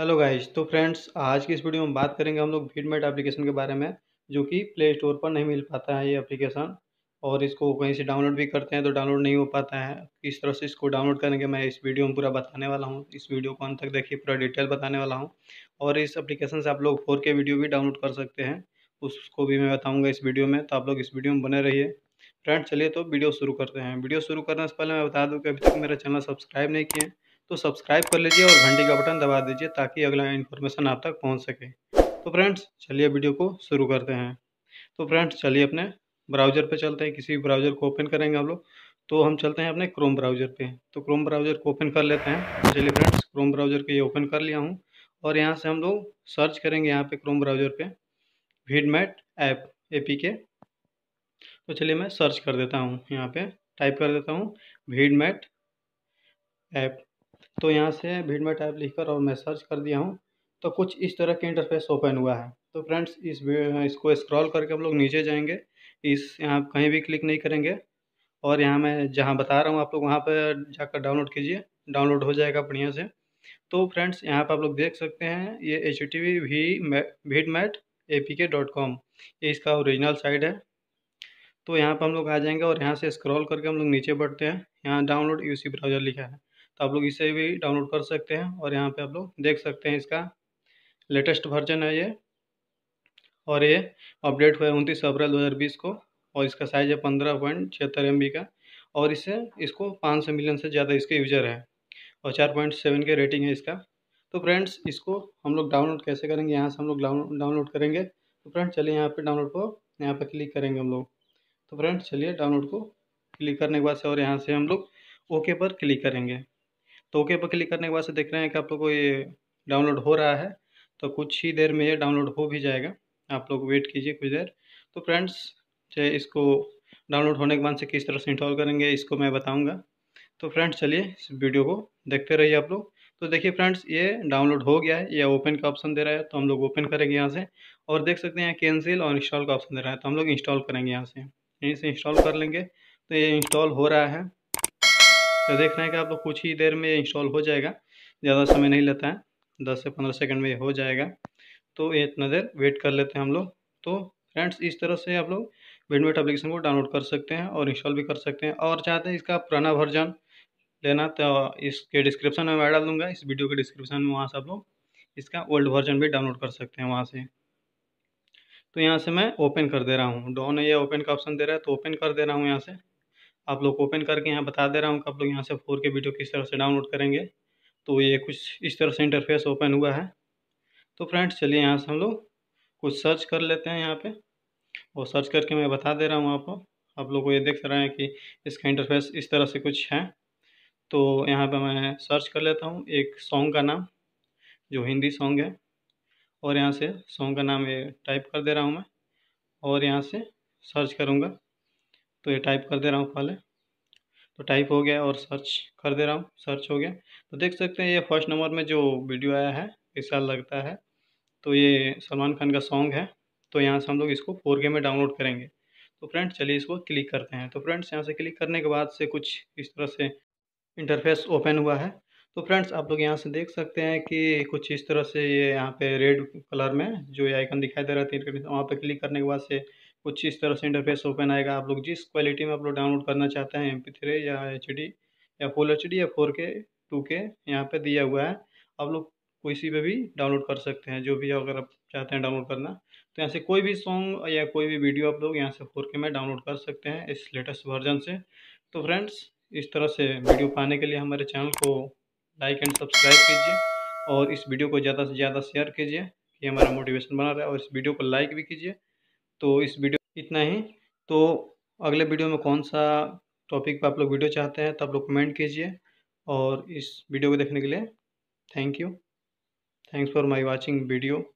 hello guys तो friends आज की इस वीडियो में बात करेंगे हम लोग फीडमेट एप्लीकेशन के बारे में जो कि प्ले स्टोर पर नहीं मिल पाता है ये एप्लीकेशन और इसको कहीं से डाउनलोड भी करते हैं तो डाउनलोड नहीं हो पाता है किस तरह से इसको डाउनलोड करेंगे मैं इस वीडियो में पूरा बताने वाला हूँ इस वीडियो को अंत तक देखिए पूरा डिटेल बताने वाला हूँ और इस एप्लीकेशन से आप लोग फोर के वीडियो भी डाउनलोड कर सकते हैं उसको भी मैं बताऊँगा इस वीडियो में तो आप लोग इस वीडियो में बने रहिए फ्रेंड्स चलिए तो वीडियो शुरू करते हैं वीडियो शुरू करने से पहले मैं बता दूँ कि अभी तक मेरा चैनल सब्सक्राइब नहीं किए तो सब्सक्राइब कर लीजिए और घंटी का बटन दबा दीजिए ताकि अगला इन्फॉर्मेशन आप तक पहुँच सके तो फ्रेंड्स चलिए वीडियो को शुरू करते हैं तो फ्रेंड्स चलिए अपने ब्राउज़र पे चलते हैं किसी भी ब्राउज़र को ओपन करेंगे हम लोग तो हम चलते हैं अपने क्रोम ब्राउज़र पे तो क्रोम ब्राउज़र को ओपन कर लेते हैं चलिए फ्रेंड्स क्रोम ब्राउज़र के ये ओपन कर लिया हूँ और यहाँ से हम लोग सर्च करेंगे यहाँ पे क्रोम ब्राउज़र पे मैट ऐप ए के तो चलिए मैं सर्च कर देता हूँ यहाँ पर टाइप कर देता हूँ मैट ऐप तो यहाँ से भीड़ में लिख कर और मैं सर्च कर दिया हूँ तो कुछ इस तरह के इंटरफेस ओपन हुआ है तो फ्रेंड्स इस इसको स्क्रॉल करके हम लोग नीचे जाएंगे इस यहाँ कहीं भी क्लिक नहीं करेंगे और यहाँ मैं जहाँ बता रहा हूँ आप लोग वहाँ पर जाकर डाउनलोड कीजिए डाउनलोड हो जाएगा बढ़िया से तो फ्रेंड्स यहाँ पर आप लोग देख सकते हैं ये एच टी वी भीड mat A P K dot com ये इसका ओरिजिनल साइट है तो यहाँ पर हम लोग आ जाएंगे और यहाँ से स्क्रॉल करके हम लोग नीचे बढ़ते हैं यहाँ डाउनलोड यूसी ब्राउज़र लिखा है तो आप लोग इसे भी डाउनलोड कर सकते हैं और यहाँ पे आप लोग देख सकते हैं इसका लेटेस्ट वर्जन है ये और ये अपडेट हुआ है उनतीस अप्रैल 2020 को और इसका साइज है पंद्रह पॉइंट छिहत्तर एम का और इससे इसको पाँच सौ मिलियन से ज़्यादा इसके यूजर हैं और चार पॉइंट सेवन के रेटिंग है इसका तो फ्रेंड्स इसको हम लोग डाउनलोड कैसे करेंगे यहाँ से हम लोग डाउनलोड करेंगे तो फ्रेंड्स चलिए यहाँ पे डाउनलोड को यहाँ पे क्लिक करेंगे हम लोग तो फ्रेंड्स चलिए डाउनलोड को क्लिक करने के बाद से और यहाँ से हम लोग ओके पर क्लिक करेंगे तो ओके पर क्लिक करने के बाद से देख रहे हैं कि आप लोग को ये डाउनलोड हो रहा है तो कुछ ही देर में ये डाउनलोड हो भी जाएगा आप लोग वेट कीजिए कुछ देर तो फ्रेंड्स चाहे इसको डाउनलोड होने के बाद से किस तरह से इंस्टॉल करेंगे इसको मैं बताऊँगा तो फ्रेंड्स चलिए इस वीडियो को देखते रहिए आप लोग तो देखिए फ्रेंड्स ये डाउनलोड हो गया है या ओपन का ऑप्शन दे रहा है तो हम लोग ओपन करेंगे यहाँ से और देख सकते हैं कैंसिल और इंस्टॉल का ऑप्शन दे रहा है तो हम लोग इंस्टॉल करेंगे यहाँ से यहीं से इंस्टॉल कर लेंगे तो ये इंस्टॉल हो रहा है तो देख रहे हैं कि आप लोग कुछ ही देर में इंस्टॉल हो जाएगा ज़्यादा समय नहीं लेता है दस से पंद्रह सेकंड में हो जाएगा तो इतना देर वेट कर लेते हैं हम लोग तो फ्रेंड्स इस तरह से आप लोग बेडमेट अप्लीकेशन को डाउनलोड कर सकते हैं और इंस्टॉल भी कर सकते हैं और चाहते हैं इसका पुराना वर्जन लेना तो इसके डिस्क्रिप्शन में मैं डाल दूँगा इस वीडियो के डिस्क्रिप्शन में वहाँ से आप लोग इसका ओल्ड वर्जन भी डाउनलोड कर सकते हैं वहाँ से तो यहाँ से मैं ओपन कर दे रहा हूँ डॉन ये ओपन का ऑप्शन दे रहा है तो ओपन कर दे रहा हूँ यहाँ से आप लोग ओपन करके यहाँ बता दे रहा हूँ कि आप लोग यहाँ से फोर के वीडियो किस तरह से डाउनलोड करेंगे तो ये कुछ इस तरह से इंटरफेस ओपन हुआ है तो फ्रेंड्स चलिए यहाँ से हम लोग कुछ सर्च कर लेते हैं यहाँ पे और सर्च करके मैं बता दे रहा हूँ आपको आप लोग को ये देख रहे हैं कि इसका इंटरफेस इस तरह से कुछ है तो यहाँ पर मैं सर्च कर लेता हूँ एक सॉन्ग का नाम जो हिंदी सॉन्ग है और यहाँ से सॉन्ग का नाम ये टाइप कर दे रहा हूँ मैं और यहाँ से सर्च करूँगा तो ये टाइप कर दे रहा हूँ पहले तो टाइप हो गया और सर्च कर दे रहा हूँ सर्च हो गया तो देख सकते हैं ये फर्स्ट नंबर में जो वीडियो आया है ऐसा लगता है तो ये सलमान खान का सॉन्ग है तो यहाँ से हम लोग इसको फोर में डाउनलोड करेंगे तो फ्रेंड्स चलिए इसको क्लिक करते हैं तो फ्रेंड्स यहाँ से क्लिक करने के बाद से कुछ इस तरह से इंटरफेस ओपन हुआ है तो फ्रेंड्स आप लोग यहाँ से देख सकते हैं कि कुछ इस तरह से ये यहाँ पे रेड कलर में जो ये आइकन दिखाई दे रहा है वहाँ पे क्लिक करने के बाद से कुछ इस तरह से इंटरफेस ओपन आएगा आप लोग जिस क्वालिटी में आप लोग डाउनलोड करना चाहते हैं एम थ्री या एच या फुल एच या फोर के टू के यहाँ पर दिया हुआ है आप लोग किसी पे भी डाउनलोड कर सकते हैं जो भी अगर आप चाहते हैं डाउनलोड करना तो यहाँ से कोई भी सॉन्ग या कोई भी वीडियो आप लोग यहाँ से फोर के में डाउनलोड कर सकते हैं इस लेटेस्ट वर्जन से तो फ्रेंड्स इस तरह से वीडियो पाने के लिए हमारे चैनल को लाइक एंड सब्सक्राइब कीजिए और इस वीडियो को ज़्यादा से ज़्यादा शेयर कीजिए कि हमारा मोटिवेशन बना रहा है और इस वीडियो को लाइक भी कीजिए तो इस वीडियो इतना ही तो अगले वीडियो में कौन सा टॉपिक पर आप लोग वीडियो चाहते हैं तो आप लोग कमेंट कीजिए और इस वीडियो को देखने के लिए thank you thanks for my watching video